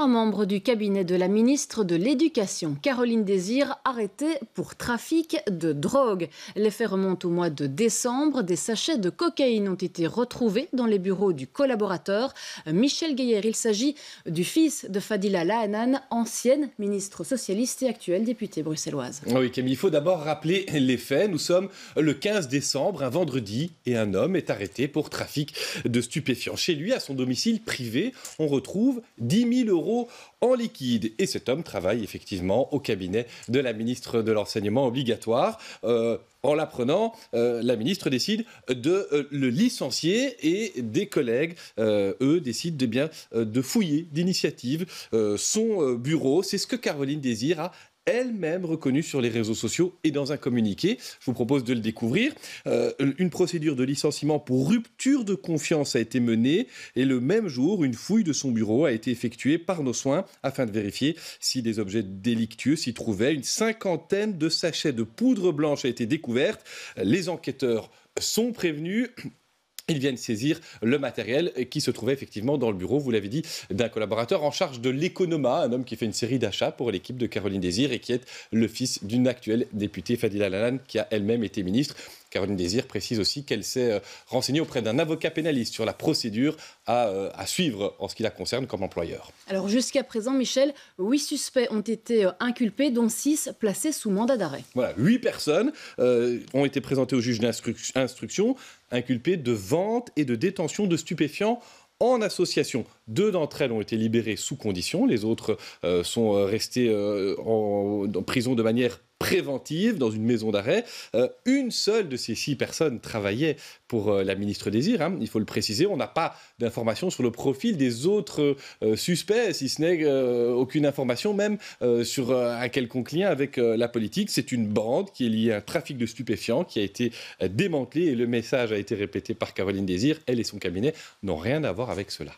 Un membre du cabinet de la ministre de l'Éducation, Caroline Désir, arrêté pour trafic de drogue. Les faits remontent au mois de décembre. Des sachets de cocaïne ont été retrouvés dans les bureaux du collaborateur Michel Gaillère. Il s'agit du fils de Fadila Lahanan, ancienne ministre socialiste et actuelle députée bruxelloise. Ah oui, Camille, il faut d'abord rappeler les faits. Nous sommes le 15 décembre, un vendredi, et un homme est arrêté pour trafic de stupéfiants. Chez lui, à son domicile privé, on retrouve 10 000 euros en liquide. Et cet homme travaille effectivement au cabinet de la ministre de l'enseignement obligatoire. Euh, en l'apprenant, euh, la ministre décide de euh, le licencier et des collègues, eux, décident de bien de fouiller d'initiative son bureau. C'est ce que Caroline désire a elle-même reconnue sur les réseaux sociaux et dans un communiqué. Je vous propose de le découvrir. Euh, une procédure de licenciement pour rupture de confiance a été menée et le même jour, une fouille de son bureau a été effectuée par nos soins afin de vérifier si des objets délictueux s'y trouvaient. Une cinquantaine de sachets de poudre blanche a été découverte. Les enquêteurs sont prévenus ils viennent saisir le matériel qui se trouvait effectivement dans le bureau, vous l'avez dit, d'un collaborateur en charge de l'économa, un homme qui fait une série d'achats pour l'équipe de Caroline Désir et qui est le fils d'une actuelle députée, Fadila lalan qui a elle-même été ministre. Caroline Désir précise aussi qu'elle s'est euh, renseignée auprès d'un avocat pénaliste sur la procédure euh, à, suivre en ce qui la concerne comme employeur. Alors jusqu'à présent, Michel, huit suspects ont été euh, inculpés, dont six placés sous mandat d'arrêt. Voilà, huit personnes ont été présentées au juge d'instruction, inculpées de vente et de détention de stupéfiants en association. Deux d'entre elles ont été libérées sous condition, les autres sont restées en, prison de manière préventive dans une maison d'arrêt. Euh, une seule de ces six personnes travaillait pour euh, la ministre Désir, hein, il faut le préciser. On n'a pas d'informations sur le profil des autres euh, suspects, si ce n'est aucune information même sur un quelconque lien avec la politique. C'est une bande qui est liée à un trafic de stupéfiants qui a été démantelé et le message a été répété par Caroline Désir. Elle et son cabinet n'ont rien à voir avec cela.